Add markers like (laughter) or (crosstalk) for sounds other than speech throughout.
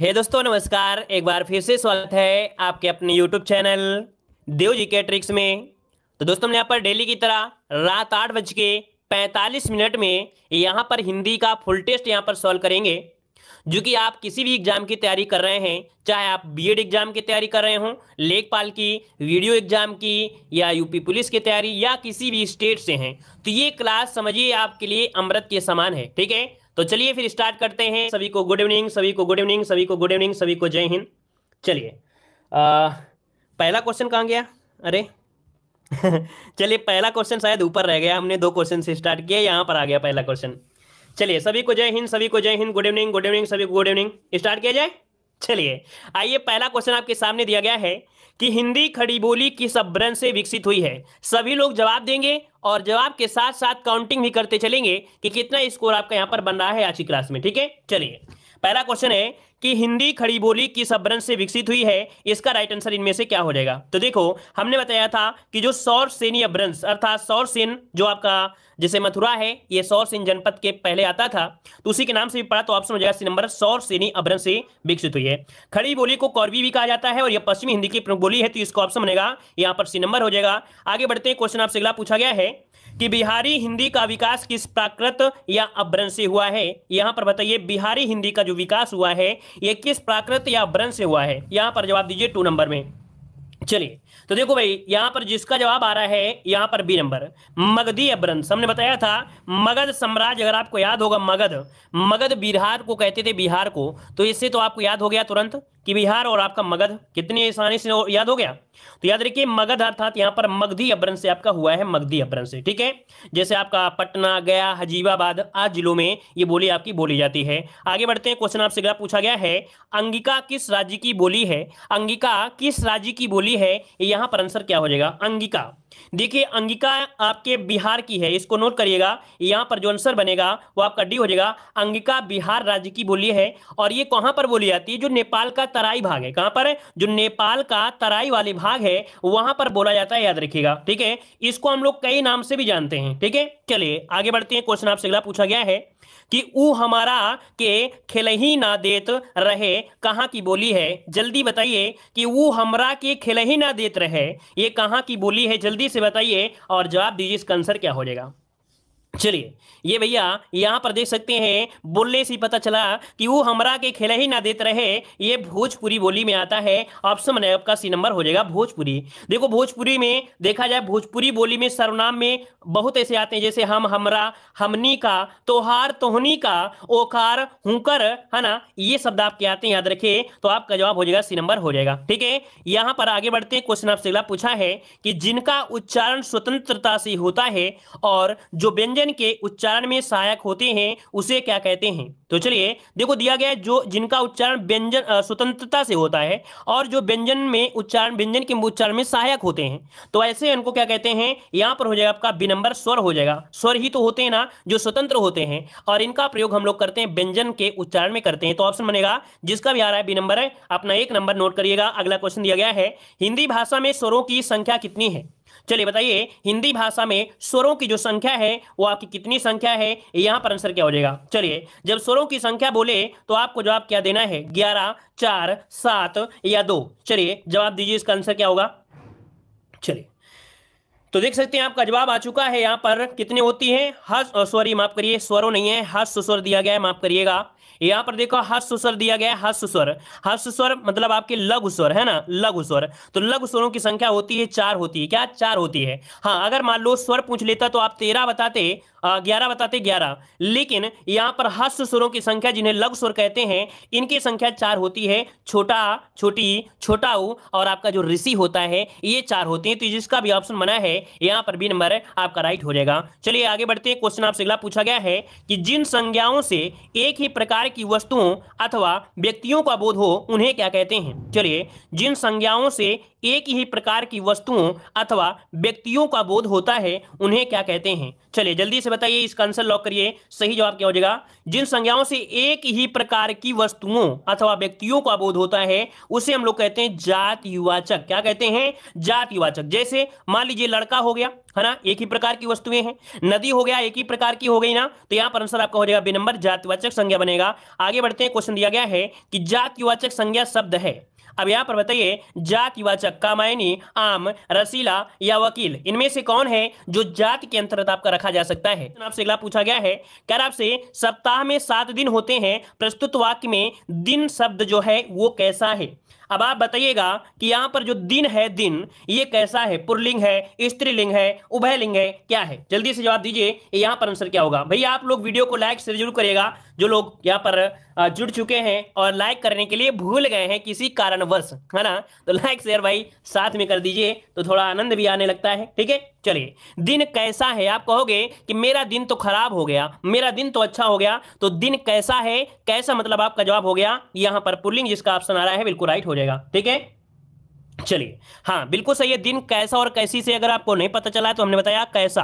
हे hey दोस्तों नमस्कार एक बार फिर से स्वागत है आपके अपने यूट्यूब चैनल देव जी के ट्रिक्स में तो दोस्तों यहाँ पर डेली की तरह रात आठ बज के पैंतालीस मिनट में यहाँ पर हिंदी का फुल टेस्ट यहाँ पर सॉल्व करेंगे जो कि आप किसी भी एग्जाम की तैयारी कर रहे हैं चाहे आप बीएड एग्जाम की तैयारी कर रहे हों लेखपाल की वीडियो एग्जाम की या यूपी पुलिस की तैयारी या किसी भी स्टेट से हैं तो ये क्लास समझिए आपके लिए अमृत के समान है ठीक है तो चलिए फिर स्टार्ट करते हैं सभी को गुड इवनिंग सभी को गुड इवनिंग सभी को गुड इवनिंग सभी को जय हिंद चलिए पहला क्वेश्चन कहाँ गया अरे (laughs) चलिए पहला क्वेश्चन शायद ऊपर रह गया हमने दो क्वेश्चन से स्टार्ट किया यहाँ पर आ गया पहला क्वेश्चन चलिए सभी को जय हिंद सभी को जय Hind good evening good evening सभी को गुड इवनिंग स्टार्ट किया जाए चलिए आइए पहला क्वेश्चन आपके सामने दिया गया है कि हिंदी खड़ी बोली किस अभ्रंश से विकसित हुई है सभी लोग जवाब देंगे और जवाब के साथ साथ काउंटिंग भी करते चलेंगे कि कितना स्कोर आपका यहाँ पर बन रहा है आज की क्लास में ठीक है चलिए पहला क्वेश्चन है कि हिंदी खड़ी बोली किस अभ्रंश से विकसित हुई है इसका राइट आंसर इनमें से क्या हो जाएगा तो देखो हमने बताया था कि जो सौर सेनी अभ्रंश अर्थात सौर सेन जो आपका जैसे मथुरा है ये सौर सेन जनपद के पहले आता था तो उसी के नाम से भी पढ़ा तो ऑप्शन हो जाएगा सी नंबर सौर सेनी अभ्रंश से विकसित हुई है खड़ी बोली को कौरवी भी कहा जाता है और यह पश्चिमी हिंदी की प्रमुख बोली है तो इसका ऑप्शन बनेगा यहाँ पर सी नंबर हो जाएगा आगे बढ़ते हैं क्वेश्चन आपसे अगला पूछा गया है कि बिहारी हिंदी का विकास किस प्राकृत या अभ्रंश से हुआ है यहाँ पर बताइए बिहारी हिंदी का जो विकास हुआ है यह किस प्राकृत या अभ्रंश से हुआ है यहाँ पर जवाब दीजिए टू नंबर में चलिए तो देखो भाई यहां पर जिसका जवाब आ रहा है यहां पर बी नंबर मगधी अभ्रंश हमने बताया था मगध साम्राज्य अगर आपको याद होगा मगध मगध बिहार को कहते थे बिहार को तो इससे तो आपको याद हो गया तुरंत कि बिहार और आपका मगध कितनी आसानी से याद हो गया तो याद रखिए मगध अर्थात यहाँ पर मगधी अपभ्रंश से आपका हुआ है मगधी अपभ्रंश से ठीक है जैसे आपका पटना गया हजीबाबाद आज जिलों में ये बोली आपकी बोली जाती है आगे बढ़ते हैं क्वेश्चन आपसे पूछा गया है अंगिका किस राज्य की बोली है अंगिका किस राज्य की बोली है यहाँ पर आंसर क्या हो जाएगा अंगिका देखिए अंगिका आपके बिहार की है इसको नोट करिएगा यहां पर जो आंसर बनेगा वो आपका डी हो जाएगा अंगिका बिहार राज्य की बोली है और ये कहां पर बोली जाती है जो नेपाल का तराई भाग है कहां पर है जो नेपाल का तराई वाले भाग है वहां पर बोला जाता है याद रखिएगा ठीक है इसको हम लोग कई नाम से भी जानते हैं ठीक है चलिए आगे बढ़ते हैं क्वेश्चन आपसे अगला पूछा गया है कि ऊ हमारा के खेल ही ना देत रहे कहाँ की बोली है जल्दी बताइए कि ऊ हमारा के खेल ही ना देत रहे ये कहाँ की बोली है जल्दी से बताइए और जवाब दीजिए इसका आंसर क्या हो जाएगा चलिए ये भैया यहाँ पर देख सकते हैं बोलने से पता चला कि वो हमरा के खेला ही ना देते रहे ये भोजपुरी बोली में आता है ऑप्शन है आपका सी नंबर हो जाएगा भोजपुरी देखो भोजपुरी में देखा जाए भोजपुरी बोली में सर्वनाम में बहुत ऐसे आते हैं जैसे हम हमरा हमनी का तोहार तोहनी का ओकार हुकर है ना ये शब्द आपके आते हैं याद रखे तो आपका जवाब हो जाएगा सी नंबर हो जाएगा ठीक है यहाँ पर आगे बढ़ते हैं क्वेश्चन आपसे अगला पूछा है कि जिनका उच्चारण स्वतंत्रता से होता है और जो व्यंजन व्यंजन के उच्चारण में सहायक होते हैं उसे क्या कहते हैं तो चलिए देखो दिया गया है जो जिनका उच्चारण व्यंजन स्वतंत्रता से होता है और जो व्यंजन में उच्चारण व्यंजन के उच्चारण में सहायक होते हैं तो ऐसे इनको क्या कहते हैं यहाँ पर हो जाएगा आपका विनम्बर स्वर हो जाएगा स्वर ही तो होते हैं ना जो स्वतंत्र होते हैं और इनका प्रयोग हम लोग करते हैं व्यंजन के उच्चारण में करते हैं तो ऑप्शन बनेगा जिसका भी आ रहा है बी अपना एक नंबर नोट करिएगा अगला क्वेश्चन दिया गया है हिंदी भाषा में स्वरों की संख्या कितनी है चलिए बताइए हिंदी भाषा में स्वरों की जो संख्या है वो आपकी कितनी संख्या है यहां पर आंसर क्या हो जाएगा चलिए जब स्वरों की संख्या बोले तो आपको जवाब क्या देना है ग्यारह चार सात या दो चलिए जवाब दीजिए इसका आंसर क्या होगा चलिए तो देख सकते हैं आपका जवाब आ चुका है यहाँ पर कितने होती है हस सॉरी माफ करिए स्वरों नहीं है हस स्वर दिया गया है माफ करिएगा यहां पर देखो हस्त स्वर दिया गया है हस्त स्वर हस्त स्वर मतलब आपके लघु स्वर है ना लघु स्वर तो लघु स्वरों की संख्या होती है चार होती है क्या चार होती है हाँ अगर मान लो स्वर पूछ लेता तो आप तेरह बताते ग्यारह बताते ग्यारह लेकिन यहाँ पर हस्त स्वरों की संख्या जिन्हें लघु स्वर कहते हैं इनकी संख्या चार होती है छोटा छोटी छोटा उ और आपका जो ऋषि होता है ये चार होती है तो जिसका भी ऑप्शन बना है यहां पर बी नंबर आपका राइट हो जाएगा चलिए आगे बढ़ते हैं क्वेश्चन आपसे अगला पूछा गया है कि जिन संज्ञाओं से एक ही प्रकार प्रकार की वस्तुओं अथवा व्यक्तियों का बोध हो उन्हें क्या कहते हैं चलिए जिन संज्ञाओं से एक ही प्रकार की वस्तुओं अथवा व्यक्तियों का बोध होता है उन्हें क्या कहते हैं चलिए जल्दी से बताइए इसका आंसर लॉक करिए सही जवाब क्या हो जाएगा जिन संज्ञाओं से एक ही प्रकार की वस्तुओं अथवा व्यक्तियों का बोध होता है उसे हम लोग कहते हैं जात युवाचक क्या कहते हैं जात युवाचक जैसे मान लीजिए लड़का हो गया है ना एक ही प्रकार की वस्तुएं हैं नदी हो गया एक ही प्रकार की हो गई ना तो यहां पर आंसर आपका हो जाएगा बे नंबर जातिवाचक संज्ञा बनेगा आगे बढ़ते हैं क्वेश्चन दिया गया है कि जातिवाचक संज्ञा शब्द है अब यहां पर बताइए जातिवाचक का मायनी आम रसीला या वकील इनमें से कौन है जो जाति के अंतर्गत आपका रखा जा सकता है तो आपसे अगला पूछा गया है कह आपसे सप्ताह में सात दिन होते हैं प्रस्तुत वाक्य में दिन शब्द जो है वो कैसा है अब आप बताइएगा कि यहां पर जो दिन है दिन ये कैसा है पुरलिंग है स्त्रीलिंग है उभयलिंग है क्या है जल्दी से जवाब दीजिए यहां पर आंसर क्या होगा भैया आप लोग वीडियो को लाइक से जरूर करिएगा जो लोग यहाँ पर जुड़ चुके हैं और लाइक करने के लिए भूल गए हैं किसी कारणवश है ना तो लाइक शेयर भाई साथ में कर दीजिए तो थोड़ा आनंद भी आने लगता है ठीक है चलिए दिन कैसा है आप कहोगे कि मेरा दिन तो खराब हो गया मेरा दिन तो अच्छा हो गया तो दिन कैसा है कैसा मतलब आपका जवाब हो गया यहां पर पुलिंग जिसका ऑप्शन आ रहा है बिल्कुल राइट हो जाएगा ठीक है चलिए हाँ बिल्कुल सही है दिन कैसा और कैसी से अगर आपको नहीं पता चला है तो हमने बताया कैसा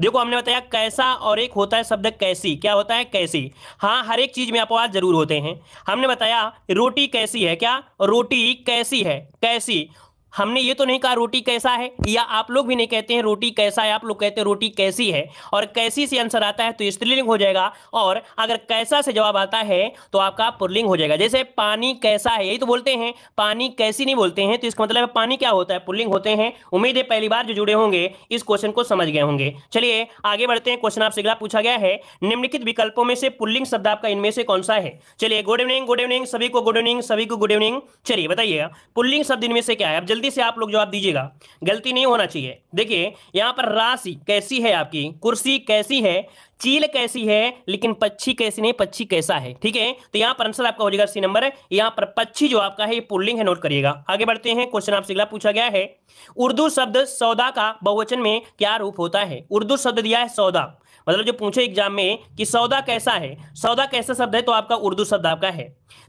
देखो हमने बताया कैसा और एक होता है शब्द कैसी क्या होता है कैसी हाँ हर एक चीज में अपवाद जरूर होते हैं हमने बताया रोटी कैसी है क्या रोटी कैसी है कैसी हमने ये तो नहीं कहा रोटी कैसा है या आप लोग भी नहीं कहते हैं रोटी कैसा है आप लोग कहते हैं रोटी कैसी है और कैसी से आंसर आता है तो स्त्रीलिंग हो जाएगा और अगर कैसा से जवाब आता है तो आपका पुरलिंग हो जाएगा जैसे पानी कैसा है यही तो बोलते हैं पानी कैसी नहीं बोलते हैं तो इसका मतलब पानी क्या होता है पुरलिंग होते हैं उम्मीद है पहली बार जो जुड़े होंगे इस क्वेश्चन को समझ गए होंगे चलिए आगे बढ़ते हैं क्वेश्चन आपसे अगला पूछा गया है निम्नलिखित विकल्पों में से पुल्लिंग शब्द आपका इनमें से कौन सा है चलिए गुड इवनिंग गुड इवनिंग सभी को गुड इवनिंग सभी को गुड इवनिंग चलिए बताइएगा पुल्लिंग शब्द इनमें से क्या है जल्दी से आप लोग जवाब दीजिएगा गलती नहीं होना चाहिए देखिए यहाँ पर राशि कैसी है आपकी कुर्सी कैसी है चील कैसी है लेकिन पक्षी कैसी नहीं पक्षी कैसा है ठीक है तो यहां पर आंसर आपका हो जाएगा सी नंबर यहां पर पक्षी जो आपका है ये पुल्लिंग है नोट करिएगा आगे बढ़ते हैं क्वेश्चन आपसे अगला पूछा गया है उर्दू शब्द सौदा का बहुवचन में क्या रूप होता है उर्दू शब्द दिया है सौदा मतलब जो पूछे एग्जाम में कि सौदा कैसा है सौदा कैसा शब्द है तो आपका उर्दू शब्द आपका है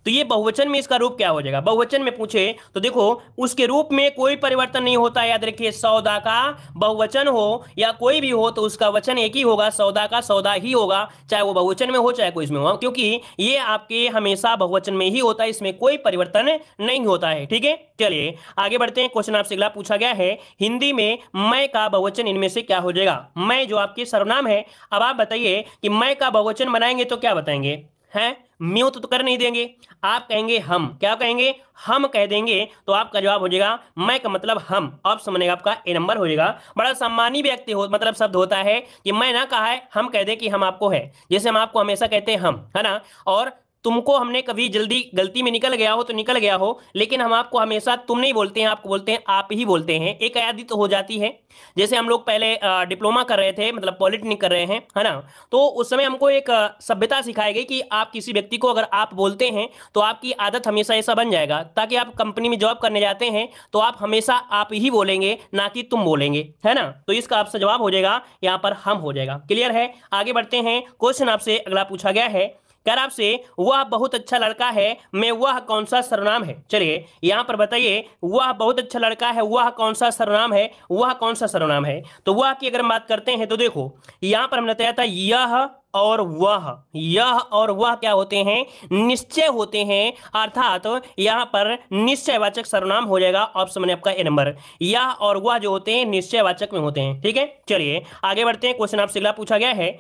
तो ये बहुवचन में इसका रूप क्या हो जाएगा बहुवचन में पूछे तो देखो उसके रूप में कोई परिवर्तन नहीं होता याद रखिए सौदा का बहुवचन हो या कोई भी हो तो उसका वचन एक ही होगा सौदा का सौदा सौदा ही होगा चाहे वो बहुवचन में हो चाहे कोई इसमें हो क्योंकि ये आपके हमेशा बहुवचन में ही होता है इसमें कोई परिवर्तन नहीं होता है ठीक है चलिए आगे बढ़ते हैं क्वेश्चन आपसे अगला पूछा गया है हिंदी में मैं का बहुवचन इनमें से क्या हो जाएगा मैं जो आपके सर्वनाम है अब आप बताइए कि मैं का बहुवचन बनाएंगे तो क्या बताएंगे हैं म्यूत तो, तो कर नहीं देंगे आप कहेंगे हम क्या कहेंगे हम कह देंगे तो आपका जवाब हो जाएगा मैं का मतलब हम ऑप्शन बनेगा आपका ए नंबर हो जाएगा बड़ा सम्मानी व्यक्ति हो मतलब शब्द होता है कि मैं ना कहा है हम कह दे कि हम आपको है जैसे हम आपको हमेशा कहते हैं हम है ना और तुमको हमने कभी जल्दी गलती में निकल गया हो तो निकल गया हो लेकिन हम आपको हमेशा तुम नहीं बोलते हैं आपको बोलते हैं आप ही बोलते हैं एक आयादित तो हो जाती है जैसे हम लोग पहले डिप्लोमा कर रहे थे मतलब पॉलिटेक्निक कर रहे हैं है ना तो उस समय हमको एक सभ्यता सिखाई गई कि आप किसी व्यक्ति को अगर आप बोलते हैं तो आपकी आदत हमेशा ऐसा बन जाएगा ताकि आप कंपनी में जॉब करने जाते हैं तो आप हमेशा आप ही बोलेंगे ना कि तुम बोलेंगे है ना तो इसका आपसे जवाब हो जाएगा यहाँ पर हम हो जाएगा क्लियर है आगे बढ़ते हैं क्वेश्चन आपसे अगला पूछा गया है कर आपसे वह बहुत अच्छा लड़का है में वह कौन सा सरनाम है चलिए यहाँ पर बताइए वह बहुत अच्छा लड़का है वह कौन सा सरनाम है वह कौन सा सरनाम है तो वह की अगर हम बात करते हैं तो देखो यहाँ पर हमने बताया था यह और वह यह और वह क्या होते हैं निश्चय होते हैं अर्थात तो यहां पर निश्चयवाचक सर्वनाम हो जाएगा ऑप्शन मैंने आपका ए नंबर यह और वह जो होते हैं निश्चयवाचक में होते हैं ठीक है चलिए आगे बढ़ते हैं क्वेश्चन आपसे अगला पूछा गया है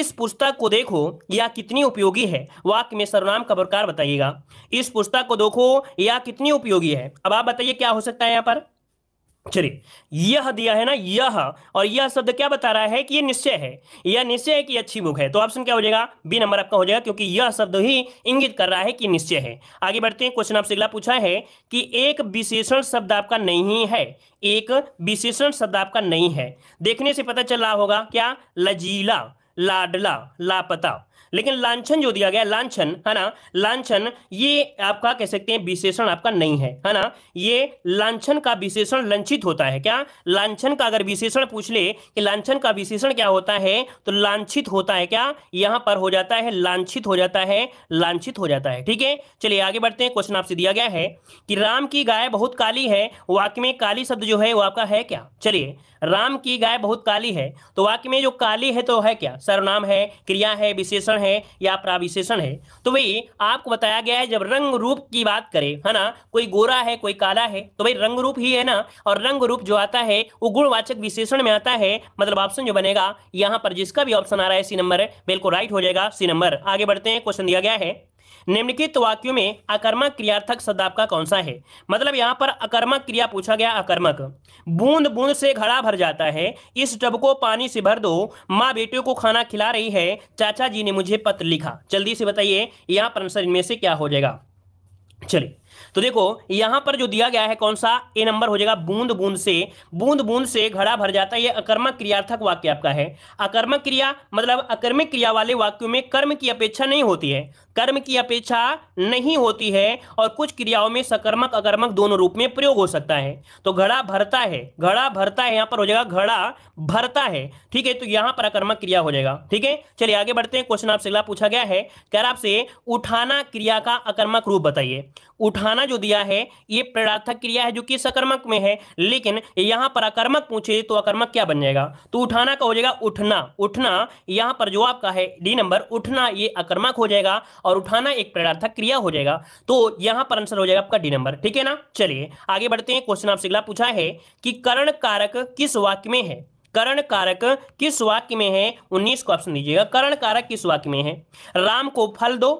इस पुस्तक को देखो यह कितनी उपयोगी है वाक्य में सर्वनाम का प्रकार बताइएगा इस पुस्तक को देखो यह कितनी उपयोगी है अब आप बताइए क्या हो सकता है यहां पर चलिए यह दिया है ना यह और यह शब्द क्या बता रहा है कि यह निश्चय है यह निश्चय है कि अच्छी बुक है तो ऑप्शन क्या हो जाएगा बी नंबर आपका हो जाएगा क्योंकि यह शब्द ही इंगित कर रहा है कि निश्चय है आगे बढ़ते हैं क्वेश्चन आपसे अगला पूछा है कि एक विशेषण शब्द आपका नहीं है एक विशेषण शब्द आपका नहीं है देखने से पता चल रहा होगा क्या लजीला लाडला लापता लेकिन लांछन जो दिया गया लांछन है ना लांछन ये आपका कह सकते हैं विशेषण आपका नहीं है है ना ये लांछन का विशेषण लंचित होता है क्या लांछन का अगर विशेषण पूछ ले कि लांछन का विशेषण क्या होता है तो लांछित होता है क्या यहां पर हो जाता है लांछित हो जाता है लांछित हो जाता है ठीक है चलिए आगे बढ़ते हैं क्वेश्चन आपसे दिया गया है कि राम की गाय बहुत काली है वाक्य में काली शब्द जो है वो आपका है क्या चलिए राम की गाय बहुत काली है तो वाक्य में जो काली है तो है क्या सर्वनाम है क्रिया है विशेषण है या प्राविशेषण है तो भाई आपको बताया गया है जब रंग रूप की बात करें है ना कोई गोरा है कोई काला है तो भाई रंग रूप ही है ना और रंग रूप जो आता है वो गुणवाचक विशेषण में आता है मतलब ऑप्शन जो बनेगा यहां पर जिसका भी ऑप्शन आ रहा है सी नंबर बिल्कुल राइट हो जाएगा सी नंबर आगे बढ़ते हैं क्वेश्चन दिया गया है निम्नलिखित वाक्यों में अकर्मक क्रियार्थक शब्द आपका कौन सा है मतलब यहाँ पर अकर्मक क्रिया पूछा गया अकर्मक बूंद बूंद से घड़ा भर जाता है इस टब को पानी से भर दो माँ बेटे को खाना खिला रही है चाचा जी ने मुझे पत्र लिखा जल्दी से बताइए यहाँ पर आंसर इनमें से क्या हो जाएगा चलिए तो देखो यहां पर जो दिया गया है कौन सा ए नंबर हो जाएगा बूंद बूंद से बूंद बूंद से घड़ा भर जाता है ये अकर्मक क्रियार्थक वाक्य आपका है अकर्मक क्रिया मतलब अकर्मिक क्रिया वाले वाक्यों में कर्म की अपेक्षा नहीं होती है कर्म की अपेक्षा नहीं होती है और कुछ क्रियाओं में सकर्मक अकर्मक दोनों रूप में प्रयोग हो सकता है तो घड़ा भरता है घड़ा भरता है यहां पर हो जाएगा घड़ा भरता है ठीक है तो यहां पर अकर्मक क्रिया हो जाएगा ठीक है चलिए आगे बढ़ते हैं क्वेश्चन आपसे अगला पूछा गया है कह रहा आपसे उठाना क्रिया का अकर्मक रूप बताइए उठाना जो दिया है ये प्रेरार्थक क्रिया है जो कि सकर्मक में है लेकिन यहां पर अकर्मक पूछे तो अकर्मक क्या बन जाएगा तो उठाना का हो जाएगा उठना उठना यहां पर जो आपका है डी नंबर उठना ये अकर्मक हो जाएगा और उठाना एक प्रेरार्थक क्रिया हो जाएगा तो यहां पर आंसर हो जाएगा आपका डी नंबर ठीक है ना चलिए आगे बढ़ते हैं क्वेश्चन आपसे अगला पूछा है कि करण कारक किस वाक्य में है करण कारक किस वाक्य में है 19 को ऑप्शन दीजिएगा करण कारक किस वाक्य में है राम को फल दो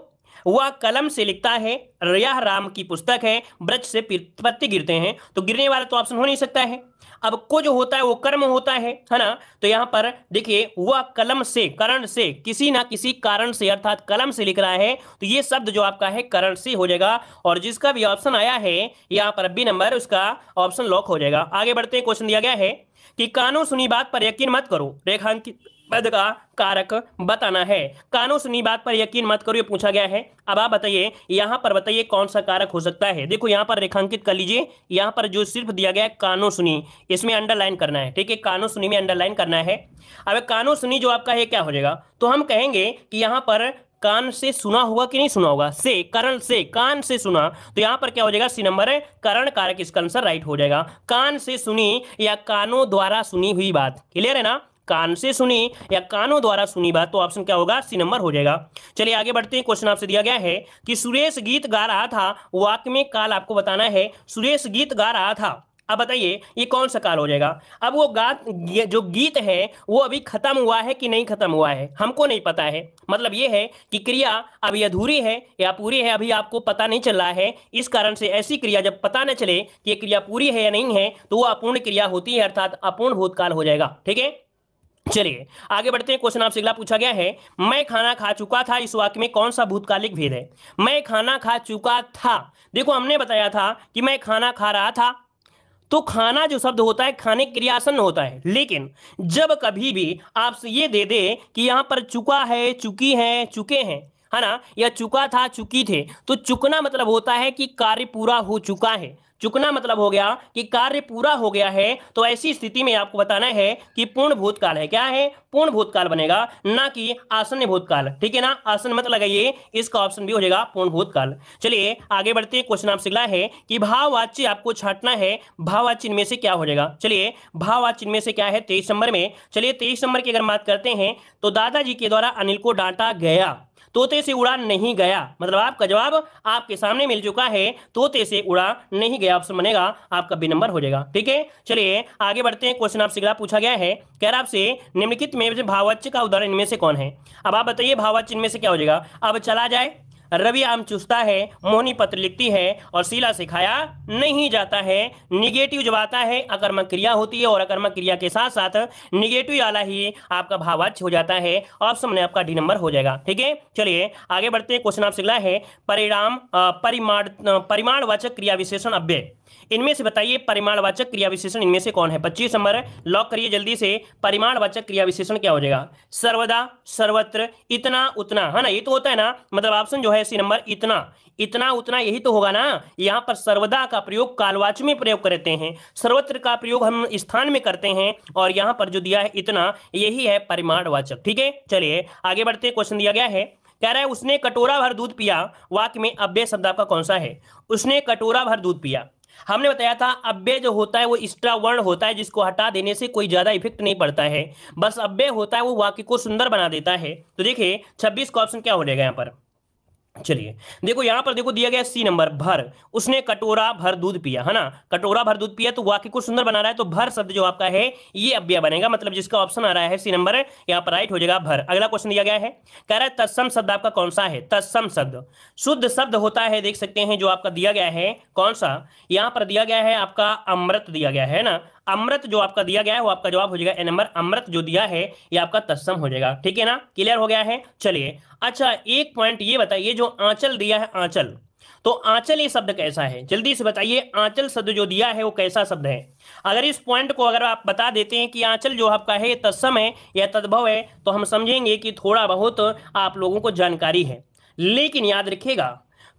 वह कलम से लिखता है रिया राम की पुस्तक है ब्रज से पत्ते गिरते हैं तो गिरने वाला तो ऑप्शन हो नहीं सकता है अब को जो होता है वो कर्म होता है है ना तो यहाँ पर देखिए वह कलम से करण से किसी ना किसी कारण से अर्थात कलम से लिख रहा है तो ये शब्द जो आपका है करण से हो जाएगा और जिसका भी ऑप्शन आया है यहाँ पर बी नंबर उसका ऑप्शन लॉक हो जाएगा आगे बढ़ते हैं क्वेश्चन दिया गया है कि कानों सुनी बात पर यकीन मत करो रेखांकित पद का कारक बताना है कानून सुनी बात पर यकीन मत करो ये पूछा गया है अब आप बताइए यहाँ पर बताइए कौन सा कारक हो सकता है देखो यहाँ पर रेखांकित कर लीजिए यहाँ पर जो सिर्फ दिया गया है कानों सुनी इसमें अंडरलाइन करना है ठीक है कानों सुनी में अंडरलाइन करना है अब कानो सुनी जो आपका है क्या हो जाएगा तो हम कहेंगे कि यहाँ पर कान से सुना होगा कि नहीं सुना होगा से करण से कान से सुना तो यहां पर क्या हो जाएगा सी नंबर करण कारक इसका आंसर राइट हो जाएगा कान से सुनी या कानों द्वारा सुनी हुई बात क्लियर है ना कान से सुने या कानों द्वारा सुनी बात तो ऑप्शन क्या होगा सी नंबर हो जाएगा चलिए आगे बढ़ते हैं क्वेश्चन आपसे दिया गया है कि सुरेश गीत गा रहा था वाक्य में काल आपको बताना है सुरेश गीत गा रहा था अब बताइए ये कौन सा काल हो जाएगा अब वो गा जो गीत है वो अभी खत्म हुआ है कि नहीं खत्म हुआ है हमको नहीं पता है मतलब ये है कि क्रिया अभी अधूरी है या पूरी है अभी आपको पता नहीं चल रहा है इस कारण से ऐसी क्रिया जब पता न चले कि ये क्रिया पूरी है या नहीं है तो वो अपूर्ण क्रिया होती है अर्थात अपूर्ण भूतकाल हो जाएगा ठीक है चलिए आगे बढ़ते हैं क्वेश्चन आपसे अगला पूछा गया है मैं खाना खा चुका था इस वाक्य में कौन सा भूतकालिक भेद है मैं खाना खा चुका था देखो हमने बताया था कि मैं खाना खा रहा था तो खाना जो शब्द होता है खाने क्रियासन होता है लेकिन जब कभी भी आपसे ये दे दे कि यहां पर चुका है चुकी है चुके हैं है ना या चुका था चुकी थे तो चुकना मतलब होता है कि कार्य पूरा हो चुका है चुकना मतलब हो गया कि कार्य पूरा हो गया है तो ऐसी स्थिति में आपको बताना है कि पूर्ण भूतकाल है क्या है पूर्ण भूतकाल बनेगा ना कि आसन भूतकाल ठीक है ना आसन मत लगाइए इसका ऑप्शन भी हो जाएगा पूर्ण भूतकाल चलिए आगे बढ़ते हैं क्वेश्चन आपसे अगला है कि भाववाच्य आपको छाटना है भाववाच्य इनमें से क्या हो जाएगा चलिए भाववाच्य इनमें से क्या है तेईस नंबर में चलिए तेईस नंबर की अगर बात करते हैं तो दादाजी के द्वारा अनिल को डांटा गया तोते से उड़ा नहीं गया मतलब आपका जवाब आपके सामने मिल चुका है तोते से उड़ा नहीं गया ऑप्शन बनेगा आपका बी नंबर हो जाएगा ठीक है चलिए आगे बढ़ते हैं क्वेश्चन आपसे अगला पूछा गया है कह रहा आपसे निम्नलिखित में भाववाच्य का उदाहरण इनमें से कौन है अब आप बताइए भाववाच्य इनमें से क्या हो जाएगा अब चला जाए रवि आम चूसता है मोहनी पत्र लिखती है और शीला सिखाया नहीं जाता है निगेटिव जब आता है अकर्मक क्रिया होती है और अकर्मक क्रिया के साथ साथ निगेटिव आला ही आपका भावाच हो जाता है ऑप्शन में आपका डी नंबर हो जाएगा ठीक है चलिए आगे बढ़ते हैं क्वेश्चन आप सिखला है परिणाम परिमाण परिमाणवाचक क्रिया विशेषण अव्यय इनमें से बताइए परिमाणवाचक क्रिया विशेषण इनमें से कौन है पच्चीस नंबर लॉक करिए जल्दी से परिमाणवाचक क्रिया विशेषण क्या हो जाएगा सर्वदा सर्वत्र इतना उतना है ना ये तो होता है ना मतलब ऑप्शन जो है बयासी नंबर इतना इतना उतना यही तो होगा ना यहाँ पर सर्वदा का प्रयोग कालवाच में प्रयोग करते हैं सर्वत्र का प्रयोग हम स्थान में करते हैं और यहाँ पर जो दिया है इतना यही है परिमाणवाचक ठीक है चलिए आगे बढ़ते क्वेश्चन दिया गया है कह रहा है उसने कटोरा भर दूध पिया वाक्य में अव्यय शब्द आपका कौन सा है उसने कटोरा भर दूध पिया हमने बताया था अव्यय जो होता है वो एक्स्ट्रा वर्ण होता है जिसको हटा देने से कोई ज्यादा इफेक्ट नहीं पड़ता है बस अव्यय होता है वो वाक्य को सुंदर बना देता है तो देखिए 26 का ऑप्शन क्या हो जाएगा यहाँ पर चलिए देखो यहां पर देखो दिया गया सी नंबर भर उसने कटोरा भर दूध पिया है ना कटोरा भर दूध पिया तो वाक्य को सुंदर बना रहा है तो भर शब्द जो आपका है ये अव्यय बनेगा मतलब जिसका ऑप्शन आ रहा है सी नंबर यहां पर राइट हो जाएगा भर अगला क्वेश्चन दिया गया है कह रहा है तत्सम शब्द आपका कौन सा है तत्सम शब्द शुद्ध शब्द होता है देख सकते हैं जो आपका दिया गया है कौन सा यहां पर दिया गया है आपका अमृत दिया गया है ना अमृत जो आपका दिया गया है वो आपका जवाब हो जाएगा ए नंबर अमृत जो दिया है ये आपका तत्सम हो जाएगा ठीक है ना क्लियर हो गया है चलिए अच्छा एक पॉइंट ये बताइए जो आंचल दिया है आंचल तो आंचल ये शब्द कैसा है जल्दी से बताइए आंचल शब्द जो दिया है वो कैसा शब्द है अगर इस पॉइंट को अगर आप बता देते हैं कि आंचल जो आपका है तत्सम है या तद्भव है तो हम समझेंगे कि थोड़ा बहुत आप लोगों को जानकारी है लेकिन याद रखिएगा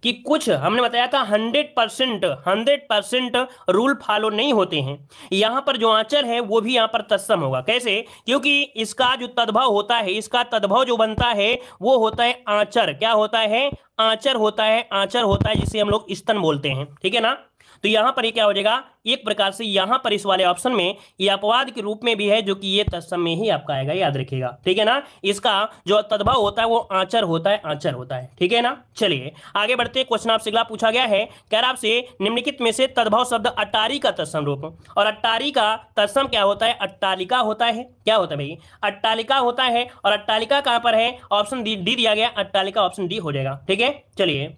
कि कुछ हमने बताया था hundred percent hundred percent rule follow नहीं होते हैं यहां पर जो आंचर है वो भी यहां पर तत्सम होगा कैसे क्योंकि इसका जो तद्भव होता है इसका तद्भव जो बनता है वो होता है आंचर क्या होता है आंचर होता है आंचर होता है जिसे हम लोग स्तन बोलते हैं ठीक है ना तो यहां पर ये क्या हो जाएगा एक प्रकार से यहां पर इस वाले ऑप्शन में ये अपवाद के रूप में भी है जो कि ये तत्सम में ही आपका आएगा याद रखिएगा ठीक है ना इसका जो तद्भव होता है वो आंचर होता है आंचर होता है ठीक है ना चलिए आगे बढ़ते क्वेश्चन आपसे अगला पूछा गया है कह रहा आपसे निम्नलिखित में से तद्भव शब्द अट्टारी का तत्सम रूप और अट्टारी का तत्सम क्या होता है अट्टालिका होता है क्या होता है भाई अट्टालिका होता है और अट्टालिका कहां पर है ऑप्शन डी दिया गया अट्टालिका ऑप्शन डी हो जाएगा ठीक है चलिए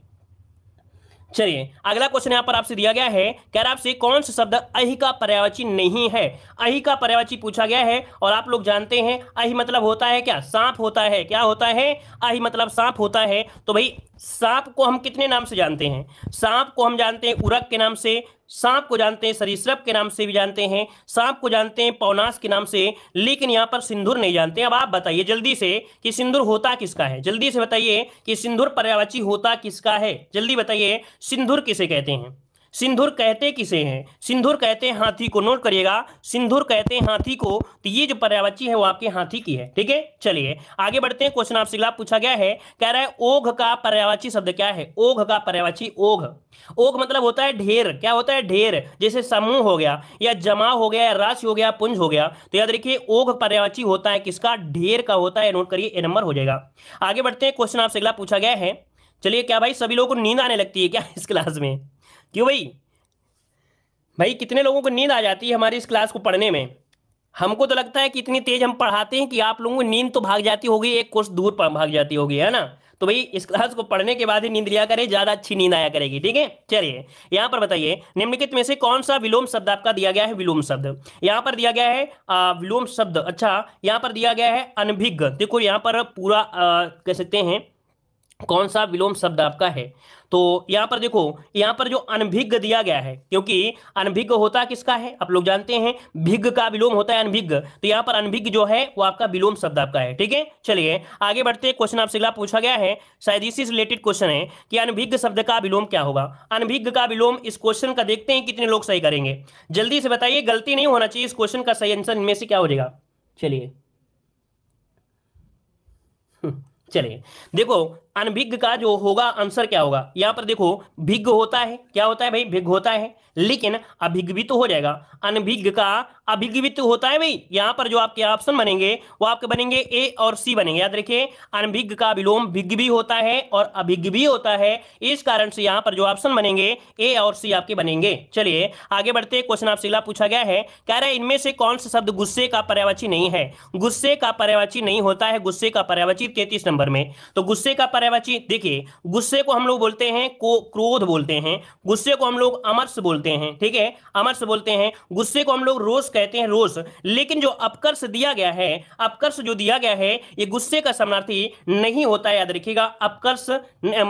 चलिए अगला क्वेश्चन यहाँ पर आपसे दिया गया है कह रहा आपसे कौन सा शब्द अहि का पर्यावची नहीं है अहि का पर्यावची पूछा गया है और आप लोग जानते हैं अहि मतलब होता है क्या सांप होता है क्या होता है अहि मतलब सांप होता है तो भाई सांप को हम कितने नाम से जानते हैं सांप को हम जानते हैं उरक के नाम से सांप को जानते हैं सरीसृप के नाम से भी जानते हैं सांप को जानते हैं पौनास के नाम से लेकिन यहां पर सिंदूर नहीं जानते अब आप बताइए जल्दी से कि सिंदूर होता किसका है जल्दी से बताइए कि सिंदूर पर्यावाची होता किसका है जल्दी बताइए सिंदूर किसे कहते हैं सिंधुर कहते किसे हैं सिंधुर कहते हैं हाथी को नोट करिएगा सिंधुर कहते हैं हाथी को तो ये जो पर्यावची है वो आपके हाथी की है ठीक है चलिए आगे बढ़ते हैं क्वेश्चन आपसे अगला पूछा गया है कह रहा है ओघ का पर्यावची शब्द क्या है ओघ का पर्यावची ओघ ओघ मतलब होता है ढेर क्या होता है ढेर जैसे समूह हो गया या जमा हो गया या राशि हो गया पुंज हो गया तो याद रखिए ओघ पर्यावची होता है किसका ढेर का होता है नोट करिए ए नंबर हो जाएगा आगे बढ़ते हैं क्वेश्चन आपसे अगला पूछा गया है चलिए क्या भाई सभी लोगों को नींद आने लगती है क्या इस क्लास में क्यों भाई भाई कितने लोगों को नींद आ जाती है हमारी इस क्लास को पढ़ने में हमको तो लगता है कि इतनी तेज हम पढ़ाते हैं कि आप लोगों को नींद तो भाग जाती होगी एक कोर्स दूर पर भाग जाती होगी है ना तो भाई इस क्लास को पढ़ने के बाद ही नींद लिया करें ज्यादा अच्छी नींद आया करेगी ठीक है चलिए यहाँ पर बताइए निम्नलिखित में से कौन सा विलोम शब्द आपका दिया गया है विलोम शब्द यहाँ पर दिया गया है विलोम शब्द अच्छा यहाँ पर दिया गया है अनभिज्ञ देखो यहाँ पर पूरा कह सकते हैं कौन सा विलोम शब्द आपका है तो यहाँ पर देखो यहाँ पर जो अनभिज्ञ दिया गया है क्योंकि अनभिज्ञ होता किसका है आप लोग जानते हैं भिज्ञ का विलोम होता है अनभिज्ञ तो यहाँ पर अनभिज्ञ जो है वो आपका विलोम शब्द आपका है ठीक है चलिए आगे बढ़ते क्वेश्चन आपसे पूछा गया है शायद इसी रिलेटेड क्वेश्चन है कि अनभिज्ञ शब्द का विलोम क्या होगा अनभिज्ञ का विलोम इस क्वेश्चन का देखते हैं कितने लोग सही करेंगे जल्दी से बताइए गलती नहीं होना चाहिए इस क्वेश्चन का सही आंसर इनमें से क्या हो जाएगा चलिए (laughs) चलिए देखो अनभिज्ञ का जो होगा आंसर क्या होगा यहां पर देखो भिज्ञ होता है क्या होता है भाई भिज्ञ होता है लेकिन अभिज्ञ भी तो हो जाएगा अनभिज्ञ का अभिज्ञ भी तो होता है भाई यहां पर जो आपके ऑप्शन बनेंगे वो आपके बनेंगे ए और सी बनेंगे याद रखिए अनभिज्ञ का विलोम भिज्ञ भी होता है और अभिज्ञ भी होता है इस कारण से यहां पर जो ऑप्शन बनेंगे ए और सी आपके बनेंगे चलिए आगे बढ़ते क्वेश्चन आपसे पूछा गया है कह रहे है इनमें से कौन सा शब्द गुस्से का पर्यावाची नहीं है गुस्से का पर्यावाची नहीं होता है गुस्से का पर्यावाची तैतीस नंबर में तो गुस्से का प्यारे बच्चे देखिए गुस्से को हम लोग बोलते हैं को क्रोध बोलते हैं गुस्से को हम लोग अमर्स बोलते हैं ठीक है अमर्स बोलते हैं गुस्से को हम लोग रोष कहते हैं रोष लेकिन जो अपकर्ष दिया गया है अपकर्ष जो दिया गया है ये गुस्से का समानार्थी नहीं होता याद रखिएगा अपकर्ष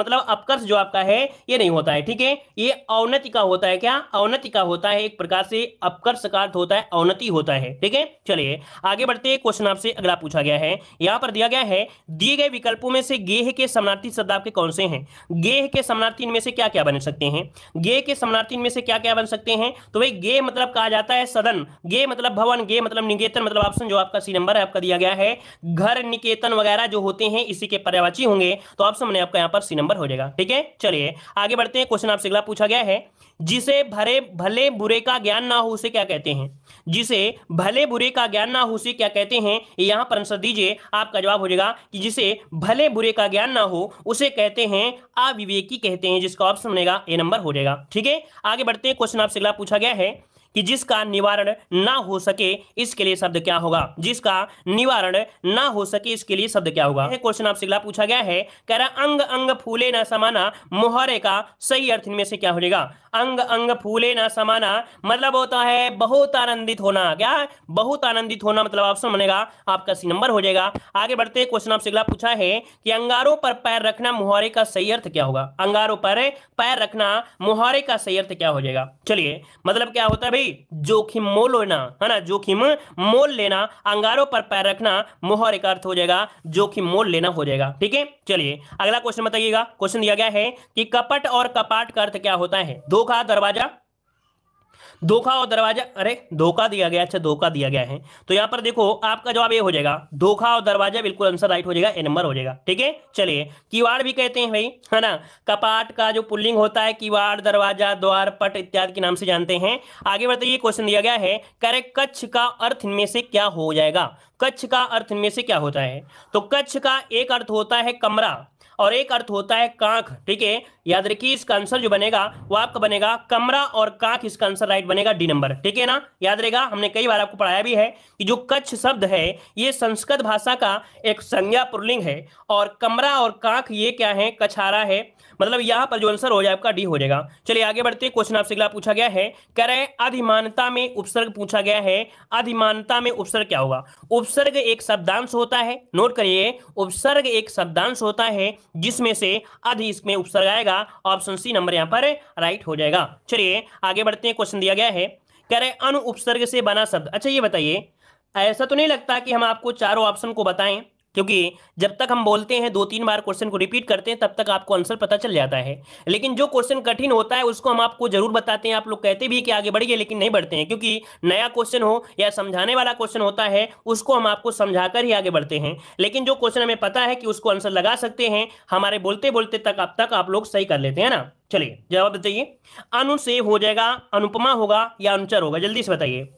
मतलब अपकर्ष जो आपका है ये नहीं होता है ठीक है ये अवनति का होता है क्या अवनति का होता है एक प्रकार से अपकर्ष का अर्थ होता है अवनति होता है ठीक है चलिए आगे बढ़ते क्वेश्चन आपसे अगला पूछा गया है यहां पर दिया गया है दिए गए विकल्पों में से गेह के सम समानार्थी शब्द आपके कौन से हैं गेह के समानार्थी इनमें से क्या क्या बन सकते हैं गे के समानार्थी इनमें से क्या क्या बन सकते हैं तो भाई गे मतलब कहा जाता है सदन गे मतलब भवन गे मतलब निकेतन मतलब ऑप्शन जो आपका सी नंबर है आपका दिया गया है घर निकेतन वगैरह जो होते हैं इसी के पर्यावाची होंगे तो ऑप्शन मैंने आपका यहाँ पर सी नंबर हो जाएगा ठीक है चलिए आगे बढ़ते हैं क्वेश्चन आपसे अगला पूछा गया है जिसे भरे भले बुरे का ज्ञान ना हो उसे क्या कहते हैं जिसे भले बुरे का ज्ञान ना हो उसे क्या कहते हैं यहां पर आंसर दीजिए आपका जवाब हो जाएगा कि जिसे भले बुरे का ज्ञान ना हो उसे कहते हैं अविवेकी कहते हैं जिसका ऑप्शन बनेगा ए नंबर हो जाएगा ठीक है आगे बढ़ते हैं क्वेश्चन आपसे अगला पूछा गया है कि जिसका निवारण ना हो सके इसके लिए शब्द क्या होगा जिसका निवारण ना हो सके इसके लिए शब्द क्या होगा क्वेश्चन आपसे अगला पूछा गया है कह रहा अंग अंग फूले ना समाना मोहरे का सही अर्थ इनमें से क्या हो जाएगा अंग अंग फूले ना समाना मतलब होता है बहुत आनंदित होना क्या बहुत आनंदित होना मतलब ऑप्शन बनेगा आपका सी नंबर हो जाएगा आगे बढ़ते क्वेश्चन आपसे अगला पूछा है कि अंगारों पर पैर रखना मुहारे का सही अर्थ क्या होगा अंगारों पर पैर रखना मुहारे का सही अर्थ क्या हो जाएगा चलिए मतलब क्या होता है भाई जोखिम मोल लेना है ना जोखिम मोल लेना अंगारों पर पैर रखना मुहारे का अर्थ हो जाएगा जोखिम मोल लेना हो जाएगा ठीक है चलिए अगला क्वेश्चन बताइएगा क्वेश्चन दिया गया है कि कपट और कपाट का अर्थ क्या होता है दो धोखा दरवाजा धोखा और दरवाजा अरे धोखा दिया गया अच्छा धोखा दिया गया है तो यहां पर देखो आपका जवाब ये हो जाएगा धोखा और दरवाजा बिल्कुल आंसर राइट हो जाएगा ए नंबर हो जाएगा ठीक है चलिए किवाड़ भी कहते हैं भाई है ना कपाट का जो पुल्लिंग होता है किवाड़ दरवाजा द्वार पट इत्यादि के नाम से जानते हैं आगे बढ़ते ये क्वेश्चन दिया गया है करे कच्छ का अर्थ इनमें से क्या हो जाएगा कच्छ का अर्थ इनमें से क्या होता है तो कच्छ का एक अर्थ होता है कमरा और एक अर्थ होता है कांख ठीक है याद रखिए इसका आंसर जो बनेगा वो आपका बनेगा कमरा और कांख इसका आंसर राइट बनेगा डी नंबर ठीक है ना याद रहेगा हमने कई बार आपको पढ़ाया भी है कि जो कच्छ शब्द है ये संस्कृत भाषा का एक संज्ञा पुरलिंग है और कमरा और कांख ये क्या है कछारा है मतलब यहाँ पर जो आंसर हो जाए आपका डी हो जाएगा चलिए आगे बढ़ते क्वेश्चन आपसे अगला पूछा गया है कह रहे अधिमानता में उपसर्ग पूछा गया है अधिमानता में उपसर्ग क्या होगा उपसर्ग एक शब्दांश होता है नोट करिए उपसर्ग एक शब्दांश होता है जिसमें से अधि इसमें उपसर्ग आएगा जाएगा ऑप्शन सी नंबर यहाँ पर राइट हो जाएगा चलिए आगे बढ़ते हैं क्वेश्चन दिया गया है कह रहे अनु उपसर्ग से बना शब्द अच्छा ये बताइए ऐसा तो नहीं लगता कि हम आपको चारों ऑप्शन को बताएं क्योंकि जब तक हम बोलते हैं दो तीन बार क्वेश्चन को रिपीट करते हैं तब तक आपको आंसर पता चल जाता है लेकिन जो क्वेश्चन कठिन होता है उसको हम आपको जरूर बताते हैं आप लोग कहते भी कि आगे बढ़िए लेकिन नहीं बढ़ते हैं क्योंकि नया क्वेश्चन हो या समझाने वाला क्वेश्चन होता है उसको हम आपको समझाकर ही आगे बढ़ते हैं लेकिन जो क्वेश्चन हमें पता है कि उसको आंसर लगा सकते हैं हमारे बोलते बोलते तक अब तक आप लोग सही कर लेते हैं ना चलिए जवाब बताइए अनु से हो जाएगा अनुपमा होगा या अनुचर होगा जल्दी से बताइए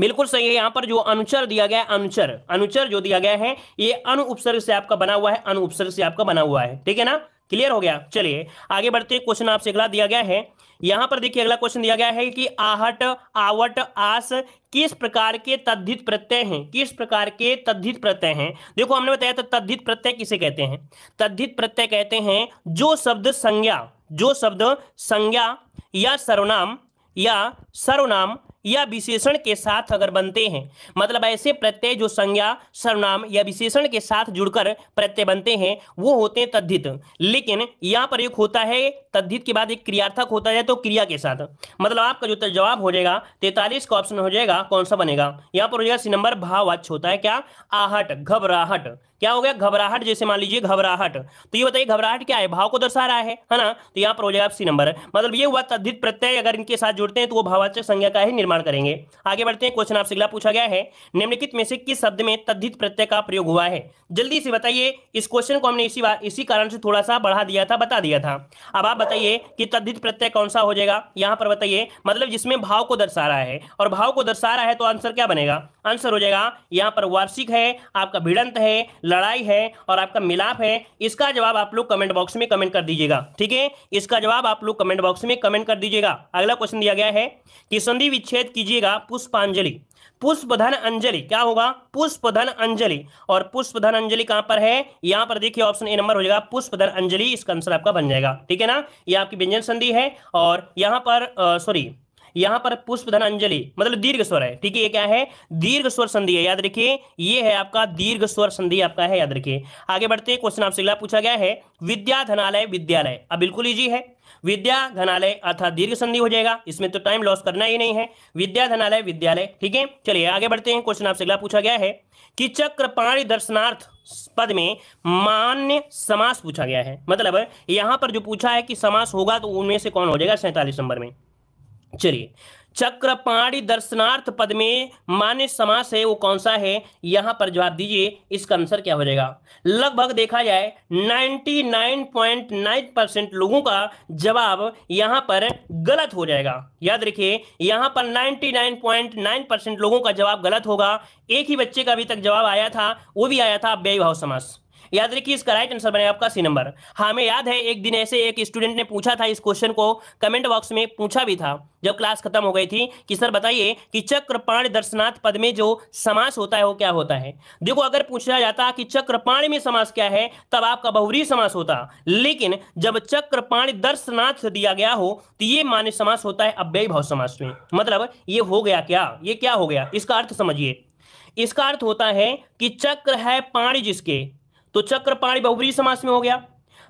बिल्कुल सही है यहां पर जो अनुचर दिया गया है अनुचर अनुचर जो दिया गया है ये अनु उपसर्ग से आपका बना हुआ है अनु उपसर्ग से आपका बना हुआ है ठीक है ना क्लियर हो गया चलिए आगे बढ़ते हैं क्वेश्चन आपसे अगला दिया गया है यहां पर देखिए अगला क्वेश्चन दिया गया है कि आहट आवट आस किस प्रकार के तद्धित प्रत्यय हैं किस प्रकार के तद्धित प्रत्यय हैं देखो हमने बताया था तद्धित प्रत्यय किसे कहते हैं तद्धित प्रत्यय कहते हैं जो शब्द संज्ञा जो शब्द संज्ञा या सर्वनाम या सर्वनाम या विशेषण के साथ अगर बनते हैं मतलब ऐसे प्रत्यय जो संज्ञा सर्वनाम या विशेषण के साथ जुड़कर प्रत्यय बनते हैं वो होते हैं तद्धित लेकिन यहाँ पर एक होता है तद्धित के बाद एक क्रियार्थक होता है तो क्रिया के साथ मतलब आपका जो जवाब हो जाएगा तैतालीस का ऑप्शन हो जाएगा कौन सा बनेगा यहाँ पर हो जाएगा सी नंबर भावाच होता है क्या आहट घबराहट क्या हो गया घबराहट जैसे मान लीजिए घबराहट तो ये बताइए घबराहट क्या है भाव को दर्शा रहा है है ना तो यहाँ पर हो जाएगा सी नंबर मतलब ये हुआ तद्धित प्रत्यय अगर इनके साथ जुड़ते हैं तो वो भावाचक संज्ञा का ही निर्माण करेंगे आगे बढ़ते हैं क्वेश्चन आपसे अगला पूछा गया है निम्नलिखित में से किस शब्द में तद्धित प्रत्यय का प्रयोग हुआ है जल्दी से बताइए इस क्वेश्चन को हमने इसी बार इसी कारण से थोड़ा सा बढ़ा दिया था बता दिया था अब आप बताइए कि तद्धित प्रत्यय कौन सा हो जाएगा यहाँ पर बताइए मतलब जिसमें भाव को दर्शा रहा है और भाव को दर्शा रहा है तो आंसर क्या बनेगा आंसर हो जाएगा यहाँ पर वार्षिक है आपका भिड़ंत है लड़ाई है और आपका मिलाप है इसका जवाब आप लोग कमेंट बॉक्स में कमेंट कर दीजिएगा ठीक है इसका जवाब आप लोग कमेंट बॉक्स में कमेंट कर दीजिएगा अगला क्वेश्चन दिया गया है कि संधि विच्छेद कीजिएगा पुष्पांजलि पुष्पधन अंजलि क्या होगा पुष्पधन अंजलि और पुष्पधन अंजलि कहां पर है यहां पर देखिए ऑप्शन ए नंबर हो जाएगा पुष्पधन अंजलि इसका आंसर आपका बन जाएगा ठीक है ना ये आपकी व्यंजन संधि है और यहां पर सॉरी यहां पर पुष्प धन अंजलि मतलब दीर्घ स्वर है ठीक है ये क्या है दीर्घ स्वर संधि है याद रखिए ये है आपका दीर्घ स्वर संधि आपका है याद रखिए आगे बढ़ते हैं क्वेश्चन आपसे अगला पूछा गया है विद्या धनालय विद्यालय अब बिल्कुल ईजी है विद्या धनालय अर्थात दीर्घ संधि हो जाएगा इसमें तो टाइम लॉस करना ही नहीं है विद्या धनालय विद्यालय ठीक है चलिए आगे बढ़ते हैं क्वेश्चन आपसे अगला पूछा गया है कि चक्रपाणी दर्शनार्थ पद में मान्य समास पूछा गया है मतलब यहां पर जो पूछा है कि समास होगा तो उनमें से कौन हो जाएगा सैंतालीस नंबर में चलिए चक्रपाणी दर्शनार्थ पद में मान्य समास है वो कौन सा है यहां पर जवाब दीजिए इसका आंसर क्या हो जाएगा लगभग देखा जाए 99.9 परसेंट लोगों का जवाब यहां पर गलत हो जाएगा याद रखिए यहां पर 99.9 परसेंट लोगों का जवाब गलत होगा एक ही बच्चे का अभी तक जवाब आया था वो भी आया था भाव समास याद रखिए इसका राइट आंसर बनेगा आपका सी नंबर हाँ हमें याद है एक दिन ऐसे एक स्टूडेंट ने पूछा था इस क्वेश्चन को कमेंट बॉक्स में पूछा भी था जब क्लास खत्म हो गई थी कि सर बताइए कि चक्रपाण दर्शनाथ पद में जो समास होता है वो क्या होता है देखो अगर पूछा जाता कि चक्रपाण में समास क्या है तब आपका बहुरी समास होता लेकिन जब चक्रपाण दर्शनाथ दिया गया हो तो ये मान्य समास होता है अव्यय भाव समास में मतलब ये हो गया क्या ये क्या हो गया इसका अर्थ समझिए इसका अर्थ होता है कि चक्र है पाणी जिसके तो चक्रपाणी बहुवरी समास में हो गया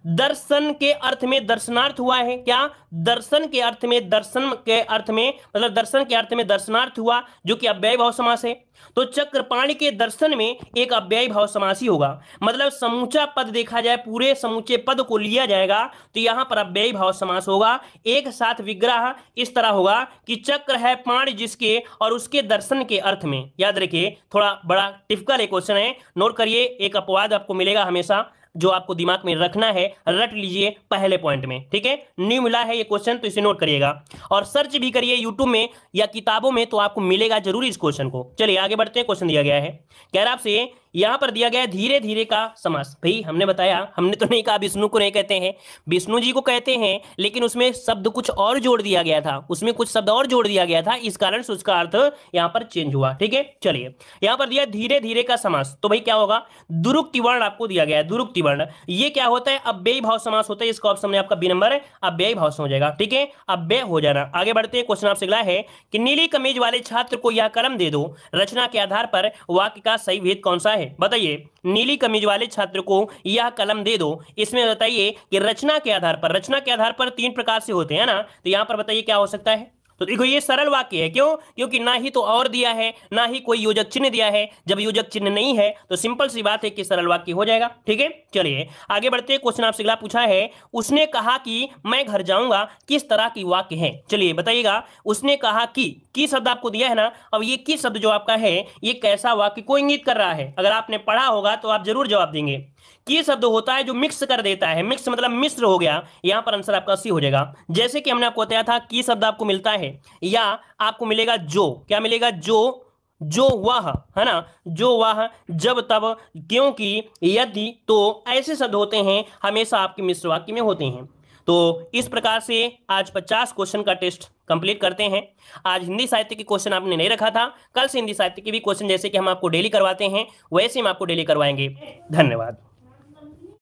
दर्शन के अर्थ में दर्शनार्थ हुआ है क्या दर्शन के अर्थ में दर्शन के अर्थ में मतलब दर्शन के अर्थ में दर्शनार्थ हुआ जो कि अव्यय भाव समास है तो चक्रपाणी के दर्शन में एक अव्यय भाव समासी होगा मतलब समूचा पद देखा जाए पूरे समूचे पद को लिया जाएगा तो यहां पर अव्यय भाव समास होगा एक साथ विग्रह इस तरह होगा कि चक्र है पाण जिसके और उसके दर्शन के अर्थ में याद रखिए थोड़ा बड़ा टिफिकल एक क्वेश्चन है नोट करिए एक अपवाद आपको मिलेगा हमेशा जो आपको दिमाग में रखना है रट लीजिए पहले पॉइंट में ठीक है न्यू मिला है ये क्वेश्चन तो इसे नोट करिएगा और सर्च भी करिए यूट्यूब में या किताबों में तो आपको मिलेगा जरूर इस क्वेश्चन को चलिए आगे बढ़ते हैं क्वेश्चन दिया गया है कह रहा आपसे यहां पर दिया गया धीरे धीरे का समास भाई हमने बताया हमने तो नहीं कहा विष्णु को नहीं कहते हैं विष्णु जी को कहते हैं लेकिन उसमें शब्द कुछ और जोड़ दिया गया था उसमें कुछ शब्द और जोड़ दिया गया था इस कारण से उसका अर्थ यहां पर चेंज हुआ ठीक है चलिए यहां पर दिया धीरे धीरे का समास तो भाई क्या होगा दुरुक्ति वर्ण आपको दिया गया है दुरुक्ति वर्ण ये क्या होता है अव्ययी भाव समास होता है इसका ऑप्शन में आपका बी नंबर है अव्ययी भाव हो जाएगा ठीक है अव्यय हो जाना आगे बढ़ते हैं क्वेश्चन आपसे अगला है कि नीली कमीज वाले छात्र को यह कलम दे दो रचना के आधार पर वाक्य का सही भेद कौन सा है बताइए नीली कमीज वाले छात्र को यह कलम दे दो इसमें बताइए कि रचना के आधार पर रचना के आधार पर तीन प्रकार से होते हैं ना तो यहां पर बताइए क्या हो सकता है तो देखो ये सरल वाक्य है क्यों क्योंकि ना ही तो और दिया है ना ही कोई योजक चिन्ह दिया है जब योजक चिन्ह नहीं है तो सिंपल सी बात है कि सरल वाक्य हो जाएगा ठीक है चलिए आगे बढ़ते हैं क्वेश्चन आपसे अगला पूछा है उसने कहा कि मैं घर जाऊंगा किस तरह की वाक्य है चलिए बताइएगा उसने कहा कि की शब्द आपको दिया है ना अब ये की शब्द जो आपका है ये कैसा वाक्य को इंगित कर रहा है अगर आपने पढ़ा होगा तो आप जरूर जवाब देंगे ये शब्द होता है जो मिक्स कर देता है मिक्स मतलब मिश्र हो गया यहां पर आंसर आपका सी हो जाएगा जैसे कि हमने आपको बताया था कि शब्द आपको मिलता है या आपको मिलेगा जो क्या मिलेगा जो जो वह है ना जो वह जब तब क्योंकि यदि तो ऐसे शब्द होते हैं हमेशा आपके मिश्र वाक्य में होते हैं तो इस प्रकार से आज 50 क्वेश्चन का टेस्ट कंप्लीट करते हैं आज हिंदी साहित्य के क्वेश्चन आपने नहीं रखा था कल से हिंदी साहित्य के भी क्वेश्चन जैसे कि हम आपको डेली करवाते हैं वैसे हम आपको डेली करवाएंगे धन्यवाद